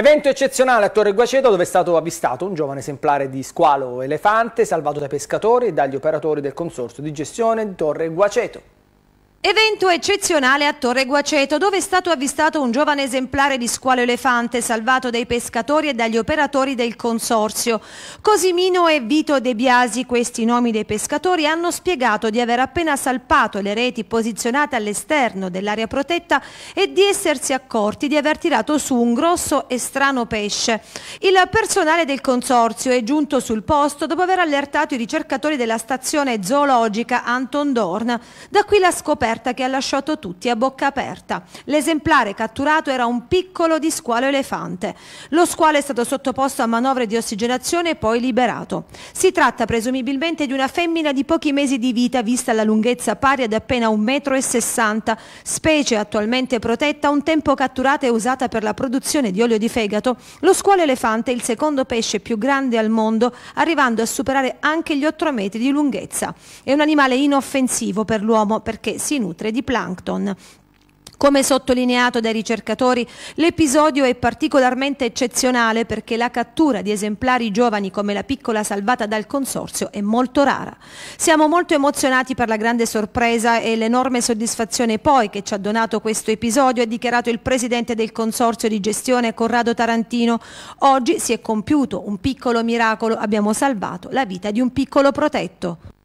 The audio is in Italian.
Evento eccezionale a Torre Guaceto dove è stato avvistato un giovane esemplare di squalo elefante salvato dai pescatori e dagli operatori del consorzio di gestione di Torre Guaceto. Evento eccezionale a Torre Guaceto, dove è stato avvistato un giovane esemplare di squalo elefante salvato dai pescatori e dagli operatori del consorzio. Cosimino e Vito De Biasi, questi nomi dei pescatori, hanno spiegato di aver appena salpato le reti posizionate all'esterno dell'area protetta e di essersi accorti di aver tirato su un grosso e strano pesce. Il personale del consorzio è giunto sul posto dopo aver allertato i ricercatori della stazione zoologica Anton Dorn. Da qui la scoperta scoperta che ha lasciato tutti a bocca aperta. L'esemplare catturato era un piccolo di squalo elefante. Lo squalo è stato sottoposto a manovre di ossigenazione e poi liberato. Si tratta presumibilmente di una femmina di pochi mesi di vita vista la lunghezza pari ad appena 1,60 m, specie attualmente protetta, un tempo catturata e usata per la produzione di olio di fegato. Lo squalo elefante è il secondo pesce più grande al mondo, arrivando a superare anche gli 8 metri di lunghezza. È un animale inoffensivo per l'uomo perché si nutre di plancton. Come sottolineato dai ricercatori, l'episodio è particolarmente eccezionale perché la cattura di esemplari giovani come la piccola salvata dal consorzio è molto rara. Siamo molto emozionati per la grande sorpresa e l'enorme soddisfazione poi che ci ha donato questo episodio, ha dichiarato il presidente del consorzio di gestione Corrado Tarantino. Oggi si è compiuto un piccolo miracolo, abbiamo salvato la vita di un piccolo protetto.